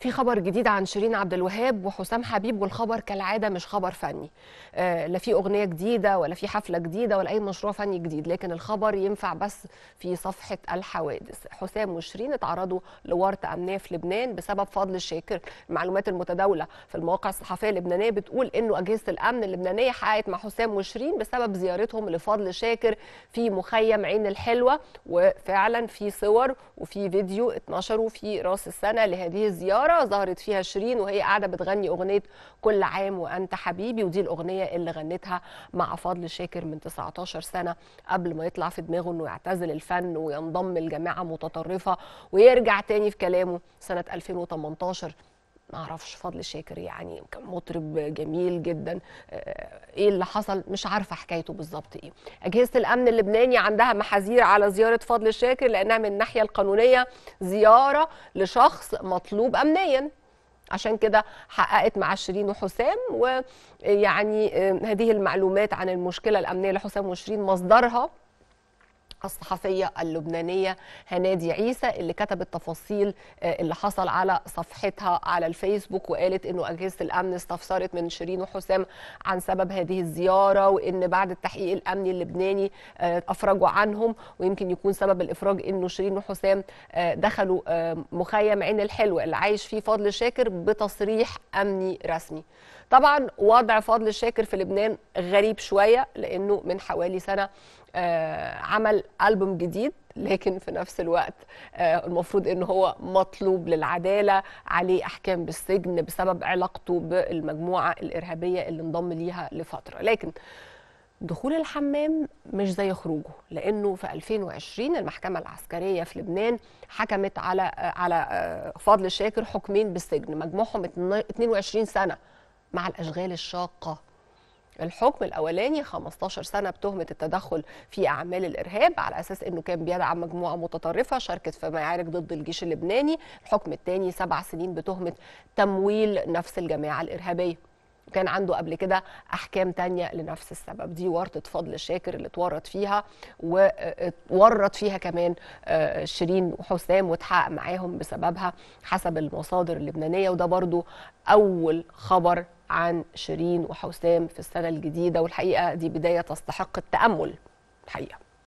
في خبر جديد عن شيرين عبد الوهاب وحسام حبيب والخبر كالعاده مش خبر فني آه، لا في اغنيه جديده ولا في حفله جديده ولا اي مشروع فني جديد لكن الخبر ينفع بس في صفحه الحوادث حسام وشيرين اتعرضوا لورطه امنيه في لبنان بسبب فضل الشاكر المعلومات المتداوله في المواقع الصحفيه اللبنانيه بتقول انه اجهزه الامن اللبنانيه حققت مع حسام وشيرين بسبب زيارتهم لفضل شاكر في مخيم عين الحلوه وفعلا في صور وفي فيديو اتنشروا في راس السنه لهذه الزياره فقرة ظهرت فيها شيرين وهي قاعدة بتغني أغنية كل عام وأنت حبيبي ودي الأغنية اللي غنتها مع فضل شاكر من 19 سنة قبل ما يطلع في دماغه إنه يعتزل الفن وينضم لجماعة متطرفة ويرجع تاني في كلامه سنة 2018 ما اعرفش فضل شاكر يعني كان مطرب جميل جدا آه، ايه اللي حصل مش عارفه حكايته بالظبط ايه اجهزه الامن اللبناني عندها محاذير على زياره فضل شاكر لانها من الناحيه القانونيه زياره لشخص مطلوب امنيا عشان كده حققت مع شيرين وحسام ويعني آه، هذه المعلومات عن المشكله الامنيه لحسام وشيرين مصدرها الصحفية اللبنانية هنادي عيسى اللي كتبت تفاصيل آه، اللي حصل على صفحتها على الفيسبوك وقالت انه أجهزة الأمن استفسرت من شيرين وحسام عن سبب هذه الزيارة وإن بعد التحقيق الأمني اللبناني آه، أفرجوا عنهم ويمكن يكون سبب الإفراج إنه شيرين وحسام آه، دخلوا مخيم عين الحلوة اللي عايش فيه فضل شاكر بتصريح أمني رسمي. طبعا وضع فضل الشاكر في لبنان غريب شويه لانه من حوالي سنه آه، عمل ألبوم جديد لكن في نفس الوقت آه، المفروض ان هو مطلوب للعداله عليه احكام بالسجن بسبب علاقته بالمجموعه الارهابيه اللي انضم ليها لفتره لكن دخول الحمام مش زي خروجه لانه في 2020 المحكمه العسكريه في لبنان حكمت على آه، على فضل الشاكر حكمين بالسجن مجموعهم 22 سنه مع الأشغال الشاقة الحكم الاولاني 15 سنه بتهمه التدخل في اعمال الارهاب على اساس انه كان بيدعم مجموعه متطرفه شاركت في معارك ضد الجيش اللبناني الحكم الثاني سبع سنين بتهمه تمويل نفس الجماعه الارهابيه وكان عنده قبل كده احكام تانية لنفس السبب دي ورطه فضل شاكر اللي اتورط فيها وورط آه، فيها كمان آه، شيرين وحسام واتحقق معاهم بسببها حسب المصادر اللبنانيه وده برضو اول خبر عن شيرين وحسام في السنه الجديده والحقيقه دي بدايه تستحق التامل الحقيقه